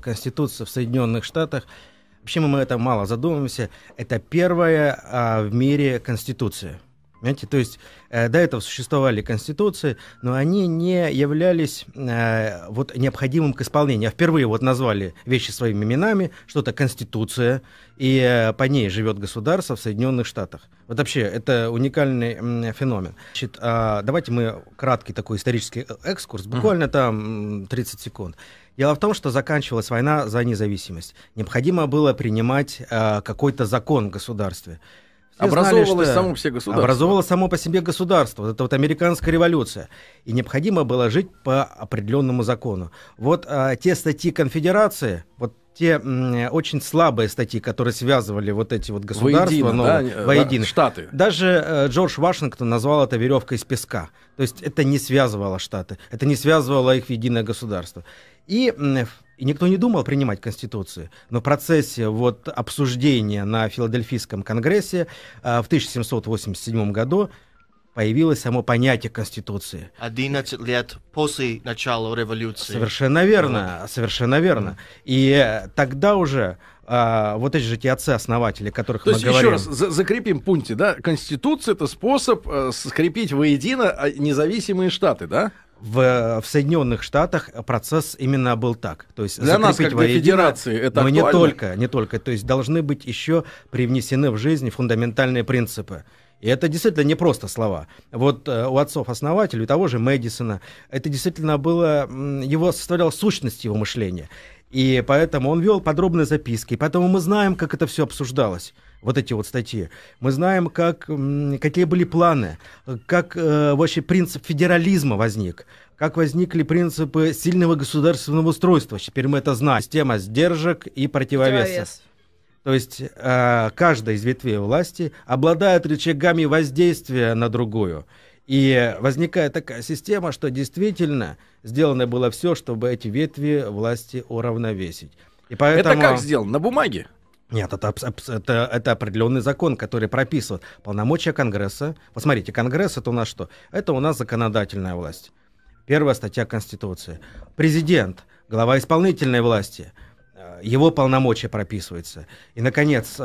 Конституция в Соединенных Штатах. Вообще мы это мало задумываемся. Это первая а, в мире Конституция. Понимаете? То есть э, до этого существовали конституции, но они не являлись э, вот, необходимым к исполнению. А впервые вот назвали вещи своими именами, что-то конституция, и э, по ней живет государство в Соединенных Штатах. Вот вообще это уникальный э, феномен. Значит, э, давайте мы краткий такой исторический э, экскурс, буквально uh-huh. там 30 секунд. Дело в том, что заканчивалась война за независимость. Необходимо было принимать э, какой-то закон в государстве образовывалось знали, само по себе государство. Образовывалось само по себе государство. Вот это вот американская революция. И необходимо было жить по определенному закону. Вот а, те статьи конфедерации, вот те м, очень слабые статьи, которые связывали вот эти вот государства воедино, новые, да? воедино. Штаты. Даже э, Джорж Вашингтон назвал это веревкой из песка. То есть это не связывало штаты, это не связывало их в единое государство. И и никто не думал принимать Конституцию. Но в процессе вот обсуждения на Филадельфийском конгрессе э, в 1787 году появилось само понятие Конституции. 11 лет после начала революции. Совершенно верно, вот. совершенно верно. И тогда уже а, вот эти же те отцы-основатели, о которых То мы есть, говорим. еще раз, за закрепим пункте, да, Конституция — это способ э, скрепить воедино а, независимые штаты, да? в, в Соединенных Штатах процесс именно был так. То есть для нас, как для федерации, это но не только, не только. То есть должны быть еще привнесены в жизнь фундаментальные принципы. И это действительно не просто слова. Вот э, у отцов-основателей, у того же Мэдисона, это действительно было, его составляла сущность его мышления. И поэтому он вел подробные записки. И поэтому мы знаем, как это все обсуждалось вот эти вот статьи. Мы знаем, как, какие были планы, как э, вообще принцип федерализма возник, как возникли принципы сильного государственного устройства. Теперь мы это знаем. Система сдержек и противовесов. Противовес. То есть э, каждая из ветвей власти обладает рычагами воздействия на другую. И возникает такая система, что действительно сделано было все, чтобы эти ветви власти уравновесить. И поэтому... Это как сделано? На бумаге? Нет, это, это, это определенный закон, который прописывает полномочия Конгресса. Посмотрите, Конгресс это у нас что? Это у нас законодательная власть. Первая статья Конституции. Президент, глава исполнительной власти, э, его полномочия прописываются. И, наконец, э,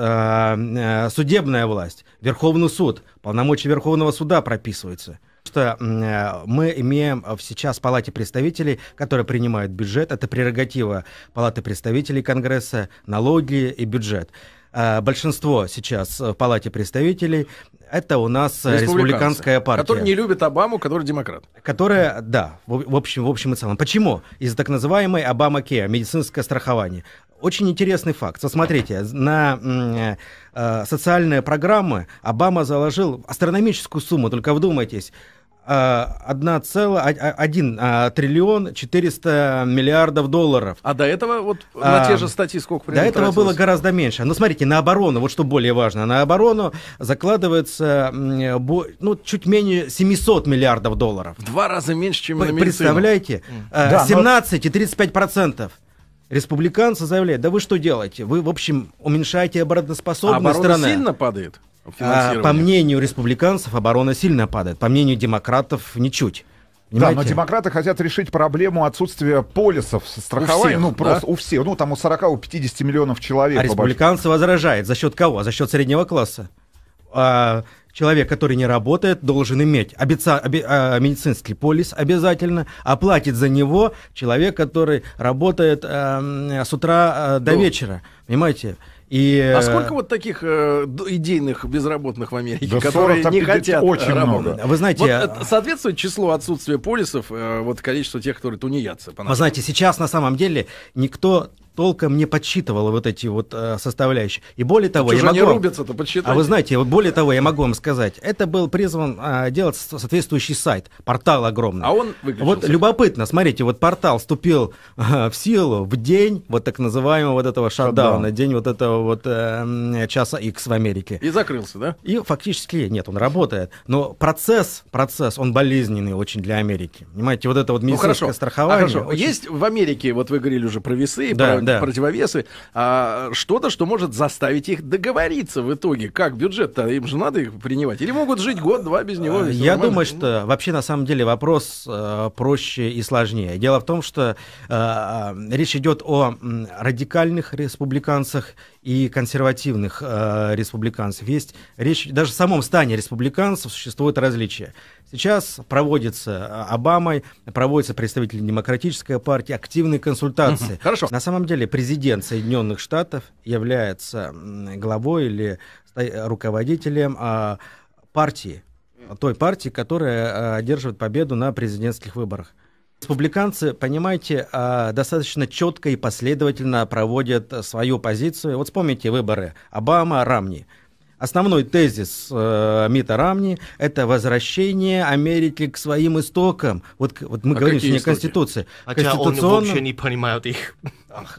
э, судебная власть, Верховный суд, полномочия Верховного суда прописываются что э, мы имеем э, сейчас в Палате представителей, которые принимают бюджет. Это прерогатива Палаты представителей Конгресса, налоги и бюджет э, большинство сейчас в Палате представителей, это у нас республиканская партия. Которая не любит Обаму, который демократ. Которая, да, в, общем, в общем и целом. Почему? Из-за так называемой Обама Кеа, медицинское страхование. Очень интересный факт. Посмотрите, на э, социальные программы Обама заложил астрономическую сумму, только вдумайтесь, 1 э, э, триллион 400 миллиардов долларов. А до этого вот э, на а, те же статьи сколько? До этого тратилось? было гораздо меньше. Но ну, смотрите, на оборону, вот что более важно, на оборону закладывается ну, чуть менее 700 миллиардов долларов. В два раза меньше, чем на Представляете? Да, 17 и 35 процентов. Республиканцы заявляют, да вы что делаете? Вы, в общем, уменьшаете обороноспособность а страны. сильно падает? А, по мнению республиканцев, оборона сильно падает. По мнению демократов, ничуть. Понимаете? Да, но демократы хотят решить проблему отсутствия полисов страхования. У всех, ну, просто у всех. Ну, там у 40, у 50 миллионов человек. А республиканцы возражают. За счет кого? За счет среднего класса. А, человек, который не работает, должен иметь обеца, обе, а, медицинский полис обязательно, а за него человек, который работает а, с утра а, до ну, вечера. Понимаете? И... А э, сколько вот таких э, идейных безработных в Америке, да которые не хотят э, очень работать? Много. Вы знаете, вот, э, а... соответствует числу отсутствия полисов, э, вот количество тех, которые тунеядцы. Вы знаете, сейчас на самом деле никто толком не подсчитывала вот эти вот э, составляющие. И более того, я могу... рубятся-то, подсчитайте. А вы знаете, вот более того, я могу вам сказать, это был призван э, делать соответствующий сайт, портал огромный. А он выключился. Вот любопытно, смотрите, вот портал вступил э, в силу в день вот так называемого вот этого шатдауна, день вот этого вот э, часа X в Америке. И закрылся, да? И фактически, нет, он работает. Но процесс, процесс, он болезненный очень для Америки. Понимаете, вот это вот ну, медицинское ну, хорошо. А страхование. А, хорошо. Очень... Есть в Америке, вот вы говорили уже про весы, да, про да. противовесы, а что-то, что может заставить их договориться в итоге. Как бюджет-то? Им же надо их принимать. Или могут жить год-два без него? Э, я нормально. думаю, что вообще на самом деле вопрос э, проще и сложнее. Дело в том, что э, э речь идет о радикальных республиканцах и консервативных э, республиканцев. Есть речь, даже в самом стане республиканцев существует различие. Сейчас проводится а, Обамой, проводятся представители демократической партии, активные консультации. Угу, хорошо. На самом деле президент Соединенных Штатов является главой или э, руководителем а, партии, той партии, которая а, одерживает победу на президентских выборах. Республиканцы, понимаете, а, достаточно четко и последовательно проводят э, свою позицию. Вот вспомните выборы Обама, Рамни. Основной тезис э, Мита Рамни – это возвращение Америки к своим истокам. Вот, вот мы а говорим сегодня о Конституции. Хотя Конституционно... он вообще не понимает их.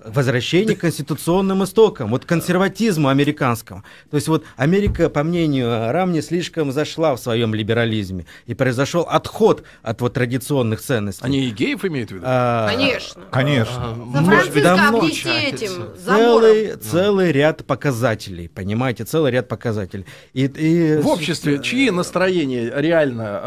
Возвращение к конституционным истокам, вот консерватизму американскому. То есть вот Америка, по мнению Рамни, слишком зашла в своем либерализме. И произошел отход от вот традиционных ценностей. Они и геев имеют в виду? А, конечно. Конечно. А, может быть, давно. Этим, целый, целый ряд показателей, понимаете, целый ряд показателей. И, и... В обществе чьи настроения реально э,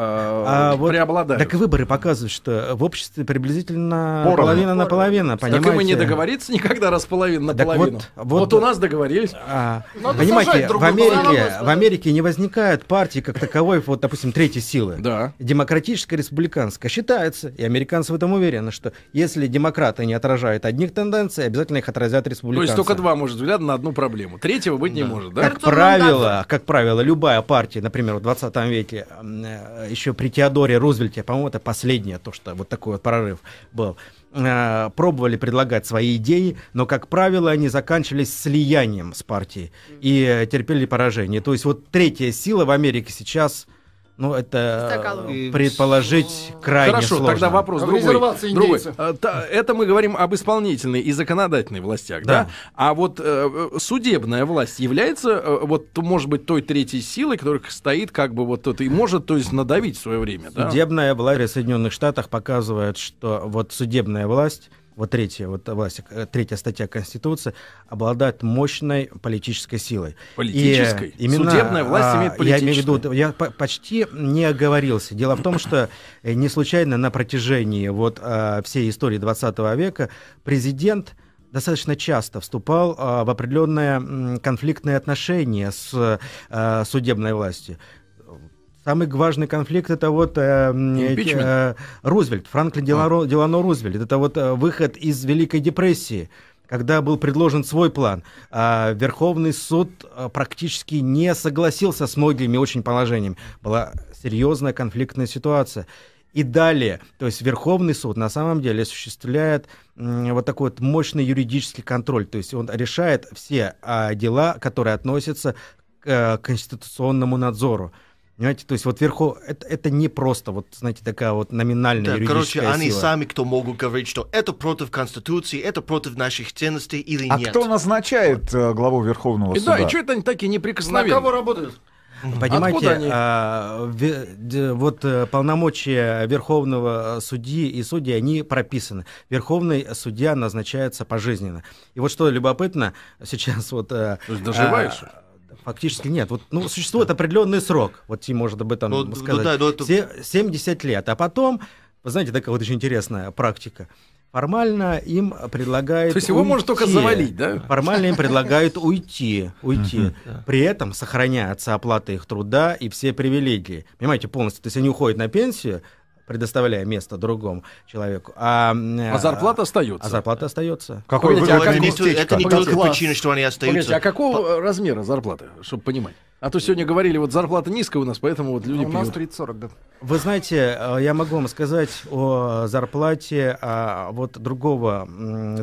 а, вот, преобладают? Так и выборы показывают, что в обществе приблизительно Поровну. половина Поровну. на половину, понимаете? Так и мы не договорились договориться никогда раз половину на половину. Вот, вот, вот у нас договорились. А, Надо понимаете, в Америке, в Америке не возникает партии как таковой, вот, допустим, третьей силы. Да. Демократическая, республиканская. Считается, и американцы в этом уверены, что если демократы не отражают одних тенденций, обязательно их отразят республиканцы. То есть только два может взгляд на одну проблему. Третьего быть да. не может, да? Как правило, как правило, любая партия, например, в 20 веке, э, еще при Теодоре Рузвельте, по-моему, это последнее то, что вот такой вот прорыв был, э, пробовали предлагать свои свои идеи, но, как правило, они заканчивались слиянием с партией и э, терпели поражение. То есть вот третья сила в Америке сейчас... Ну, это предположить крайне Хорошо, сложно. тогда вопрос другой. другой. А, это мы говорим об исполнительной и законодательной властях, да? да? А вот э, судебная власть является, э, вот, может быть, той третьей силой, которая стоит как бы вот тут и может, то есть, надавить в свое время, да? Судебная власть в Соединенных Штатах показывает, что вот судебная власть вот третья, вот власть, э, третья статья Конституции обладает мощной политической силой. Политической? И именно, Судебная власть а, имеет политическую. Я имею в виду, я почти не оговорился. Дело в том, что э, не случайно на протяжении вот э, всей истории 20 века президент достаточно часто вступал в определенные конфликтные отношения с судебной властью. Самый важный конфликт это вот э, ну, э, Рузвельт, Франклин а. Делано, а. Делано Рузвельт. Это вот э, выход из Великой депрессии когда был предложен свой план, а Верховный суд э, практически не согласился с многими очень положениями. Была серьезная конфликтная ситуация. И далее, то есть Верховный суд на самом деле осуществляет вот такой вот мощный юридический контроль, то есть он решает все а, дела, которые относятся к э, конституционному надзору. Понимаете, то есть вот вверху это, это не просто вот, знаете, такая вот номинальная да, юридическая короче, сила. они сами, кто могут говорить, что это против Конституции, это против наших ценностей или а нет. А кто назначает э, главу Верховного и, Суда? Да, и что это они такие неприкосновенные? На кого работают? Понимаете, они? А, вот э, полномочия Верховного судьи и судьи, они прописаны. Верховный судья назначается пожизненно. И вот что любопытно, сейчас вот... Э, то есть доживаешь? А, Фактически нет. Вот, ну, существует определенный срок. Вот Тим может об этом но, ну, сказать. Ну, да, но это... 70 лет. А потом, вы знаете, такая вот очень интересная практика. Формально им предлагают. То есть уйти. его можно только завалить, да? Формально им предлагают уйти, уйти. При этом сохраняется оплата их труда и все привилегии. Понимаете, полностью. То есть они уходят на пенсию, предоставляя место другому человеку. А, а зарплата остается? А зарплата остается. Какой Помните, а как... местечко? Это не только Класс. причина, что они остаются. Помните, а какого По... размера зарплаты, чтобы понимать? А то сегодня говорили, вот зарплата низкая у нас, поэтому вот люди а У нас 30-40, да. Вы знаете, э, я могу вам сказать о зарплате а, вот другого,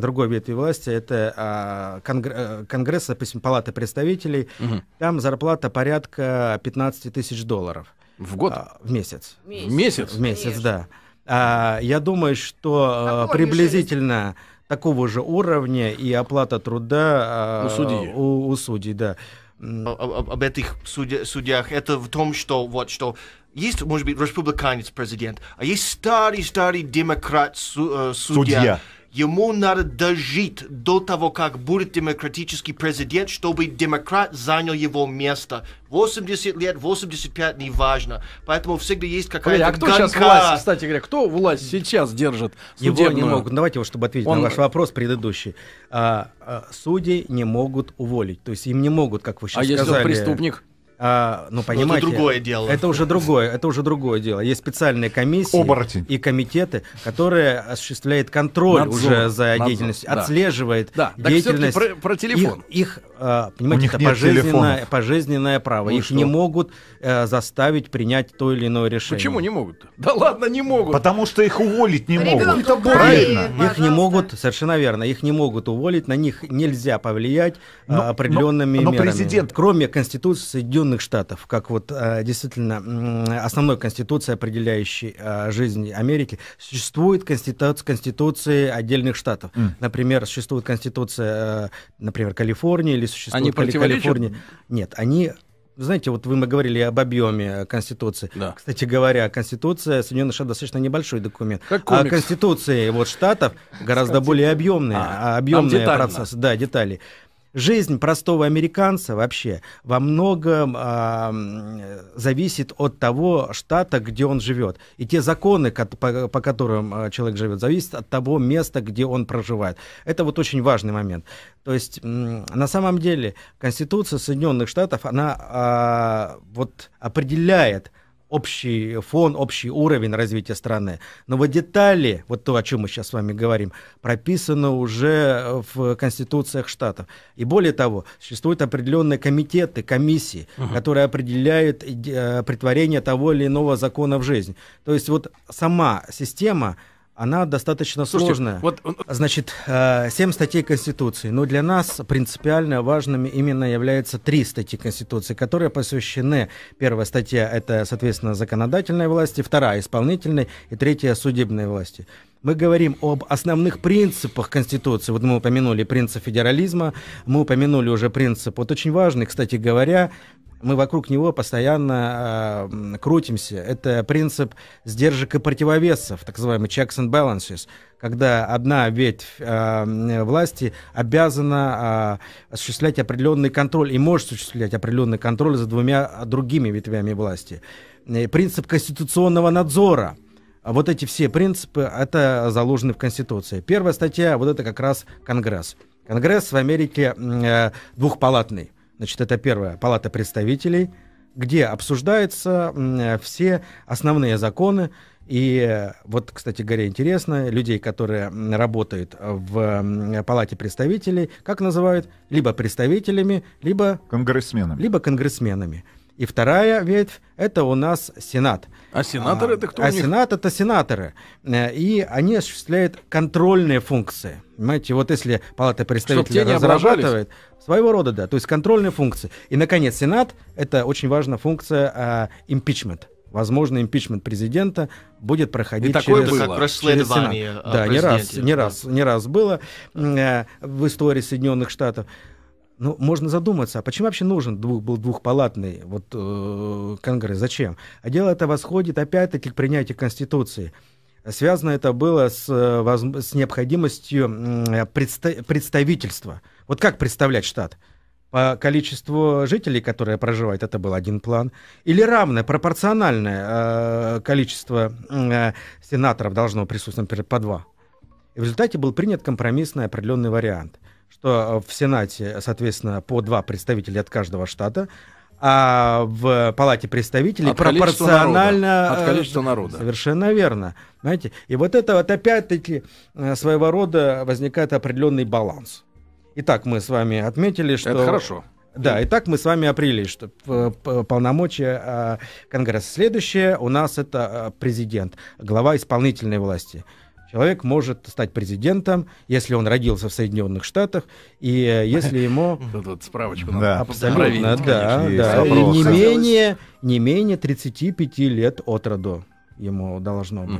другой ветви власти, это а, конгр... Э, Конгресс, Палаты представителей, угу. там зарплата порядка 15 тысяч долларов. В год? А, в месяц. В месяц? В месяц, Конечно. да. А, я думаю, что а, Какой приблизительно бюджет? такого же уровня и оплата труда а, у судей. У, у судей, да. Об, об, этих судьях. Это в том, что вот что есть, может быть, республиканец президент, а есть старый-старый демократ су, э, судья Ему надо дожить до того, как будет демократический президент, чтобы демократ занял его место. 80 лет, 85, неважно. Поэтому всегда есть какая-то А кто гонка. сейчас власть, кстати говоря, кто власть сейчас держит? Судебную? Его не могут. Ну, давайте его, чтобы ответить Он... на ваш вопрос предыдущий. А, а, судьи не могут уволить. То есть им не могут, как вы а сейчас а сказали. А если преступник? А, ну, ну понимаете, это другое дело. Это уже другое, это уже другое дело. Есть специальные комиссии Оборотень. и комитеты, которые осуществляют контроль надзор, уже за надзор, деятельностью, да. отслеживает да. деятельность. Так про, про телефон. Их, их а, понимаете, это пожизненное, пожизненное право. Ну, их что? не могут а, заставить принять то или иное решение. Почему не могут? Да ладно, не могут. Потому что их уволить не могут. Это правильно. Их не могут, совершенно верно, их не могут уволить, на них нельзя повлиять но, ну, а, определенными но, но мерами. Президент... Кроме Конституции Соединенных Соединенных Штатов, как вот э, действительно основной конституции, определяющей э, жизнь Америки, существует конституция, конституции отдельных штатов. Mm. Например, существует конституция, э, например, Калифорнии или существует они Кали- Калифорнии. Нет, они знаете, вот вы мы говорили об объеме Конституции. Да. Кстати говоря, Конституция Соединенных Штатов достаточно небольшой документ. Как а Конституции вот Штатов гораздо более объемные, а, а объемные процессы, да, детали жизнь простого американца вообще во многом э, зависит от того штата, где он живет. И те законы, по, по которым а, человек живет, зависят от того места, где он проживает. Это вот очень важный момент. То есть на самом деле Конституция Соединенных Штатов, она э, вот определяет, общий фон, общий уровень развития страны. Но вот детали, вот то, о чем мы сейчас с вами говорим, прописано уже э, в конституциях штатов. И более того, существуют определенные комитеты, комиссии, угу. которые определяют э, э, притворение того или иного закона в жизнь. То есть вот сама система она достаточно Слушайте, сложная. Вот Значит, э, семь статей Конституции. Но для нас принципиально важными именно являются три статьи Конституции, которые посвящены. Первая статья – это, соответственно, законодательной власти, вторая – исполнительной и третья – судебной власти. Мы говорим об основных принципах Конституции. Вот мы упомянули принцип федерализма, мы упомянули уже принцип, вот очень важный, кстати говоря, мы вокруг него постоянно э, крутимся. Это принцип сдержек и противовесов, так называемый checks and balances, когда одна ветвь э, власти обязана э, осуществлять определенный контроль и может осуществлять определенный контроль за двумя другими ветвями власти. Э, принцип конституционного надзора – а вот эти все принципы, это заложены в Конституции. Первая статья, вот это как раз Конгресс. Конгресс в Америке э, двухпалатный. Значит, это первая палата представителей, где обсуждаются э, все основные законы. И э, вот, кстати говоря, интересно, людей, которые работают в палате представителей, как называют? Либо представителями, либо... Конгрессменами. Либо конгрессменами. И вторая ветвь — это у нас Сенат. А сенаторы а, это кто? А Сенат это сенаторы. Э, и они осуществляют контрольные функции. Понимаете, вот если Палата представителей разрабатывает, своего рода, да, то есть контрольные функции. И, наконец, Сенат это очень важная функция а, импичмент. Возможно, импичмент президента будет проходить и такое через, было. Как через Сенат. А, да, не раз, не раз, не раз было э, в истории Соединенных Штатов. Ну, можно задуматься, а почему вообще нужен двух, был двухпалатный вот, э, Конгресс? Зачем? А дело это восходит опять-таки к принятию Конституции. Связано это было с, э, с необходимостью предста- представительства. Вот как представлять штат? По количеству жителей, которые проживают, это был один план. Или равное, пропорциональное э, количество э, сенаторов должно присутствовать, например, по два. И в результате был принят компромиссный определенный вариант – что э, в Сенате, соответственно, по два представителя от каждого штата, а в Палате представителей от пропорционально... Народа. От э, количества народа. Совершенно верно. Знаете, и вот это вот опять-таки э, своего рода возникает определенный баланс. Итак, мы с вами отметили, что... Это хорошо. Да, и так мы с вами определили, что полномочия Конгресса. следующие: у нас это президент, глава исполнительной власти. Человек может стать президентом, если он родился в Соединенных Штатах, и э, если ему... Тут справочку надо Абсолютно, да, да. не менее, не менее 35 лет от роду ему должно быть.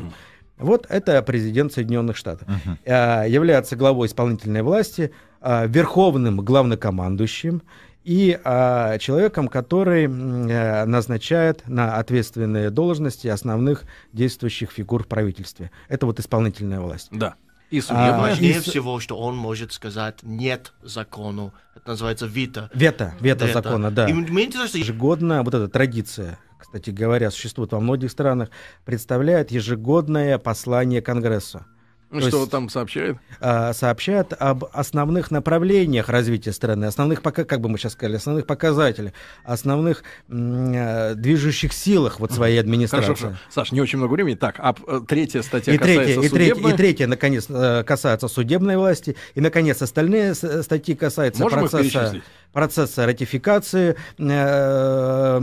Вот это президент Соединенных Штатов. Э, является главой исполнительной власти, э, верховным главнокомандующим и э, человеком, который э, назначает на ответственные должности основных действующих фигур в правительстве. Это вот исполнительная власть. Да. И а, судья важнее и... всего, что он может сказать нет закону. Это называется вето. Вето, вето, вето. закона, да. И мне интересно... Ежегодно вот эта традиция, кстати говоря, существует во многих странах, представляет ежегодное послание Конгрессу. Ну, То что есть, там сообщает? А, сообщает об основных направлениях развития страны, основных, пока, как бы мы сейчас сказали, основных показателях, основных э, движущих силах вот своей администрации. Хорошо, хорошо. Саш, не очень много времени. Так, а третья статья и касается третья, и, третья, и третья, наконец, э, касается судебной власти. И, наконец, остальные э, статьи касаются Можем процесса... Их перечислить? процесса ратификации э,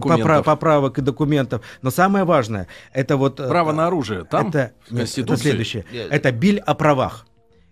э, поправок и документов. Но самое важное, это вот... Э, Право на оружие, там, это, в Конституции? это следующее. Это биль о правах.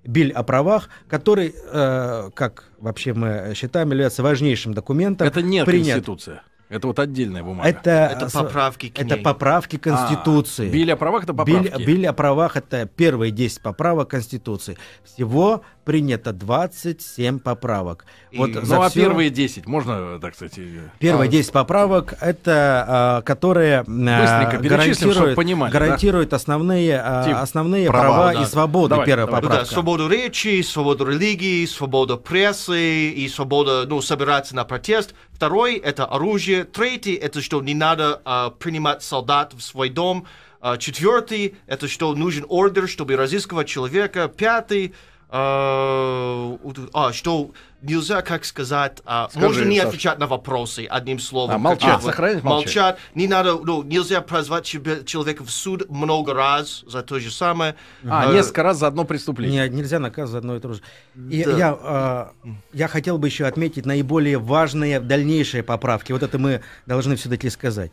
Биль о правах, который, э, как вообще мы считаем, является важнейшим документом. Это не принят. Конституция. Это вот отдельная бумага. Это, это поправки к ней. Это поправки а, Конституции. А, биль о правах это поправки. Биль, биль о правах это первые 10 поправок Конституции. Всего принято 27 поправок. И, вот ну все... первые 10, можно, так сказать... Э, первые а... 10 поправок, это а, которые а, гарантируют, гарантируют да? основные, а, Тип, основные права, права да. и свободы давай, первой давай. поправки. Да, свободу речи, свободу религии, свободу прессы и свобода ну, собираться на протест. Второй — это оружие. Третий — это что не надо а, принимать солдат в свой дом. А, четвертый — это что нужен ордер, чтобы разыскивать человека. Пятый — Э, а, что нельзя, как сказать, а, Скажи, можно не Саша. отвечать на вопросы одним словом. А, молчать, а, сохранить молчать. молчать. Не надо, ну, нельзя прозвать человека в суд много раз за то же самое. А, а несколько раз за одно преступление. Не, нельзя наказывать за одно и то же. И, да. я, а, я хотел бы еще отметить наиболее важные дальнейшие поправки. Вот это мы должны все-таки сказать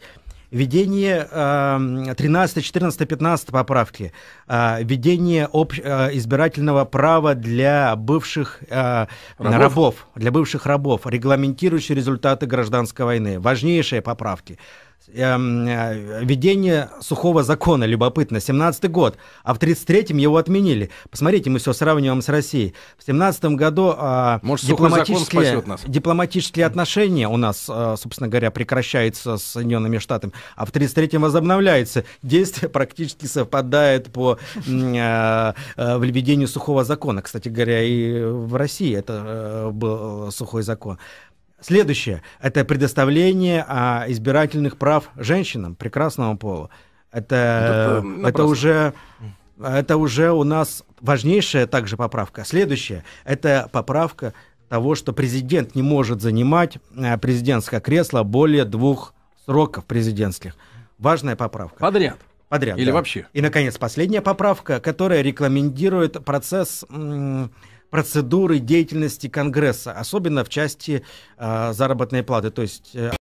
введение 13, 14, 15 поправки, э, введение общ, э, избирательного права для бывших э, рабов? рабов, для бывших рабов, регламентирующие результаты гражданской войны. Важнейшие поправки. Эм, э, введение сухого закона, любопытно, 17 год, а в 33-м его отменили. Посмотрите, мы все сравниваем с Россией. В 17 году э, Может, дипломатические, нас. дипломатические отношения у нас, э, собственно говоря, прекращаются с Соединенными Штатами, а в 33-м возобновляется. Действие практически совпадает по э, э, введению сухого закона. Кстати говоря, и в России это э, был сухой закон. Следующее – это предоставление а, избирательных прав женщинам прекрасного пола. Это, ну, это, это уже это уже у нас важнейшая также поправка. Следующая – это поправка того, что президент не может занимать э, президентское кресло более двух сроков президентских. Важная поправка. Подряд. Подряд. Или да. вообще. И, наконец, последняя поправка, которая рекламендирует процесс процедуры деятельности Конгресса, особенно в части э, заработной платы. То есть э,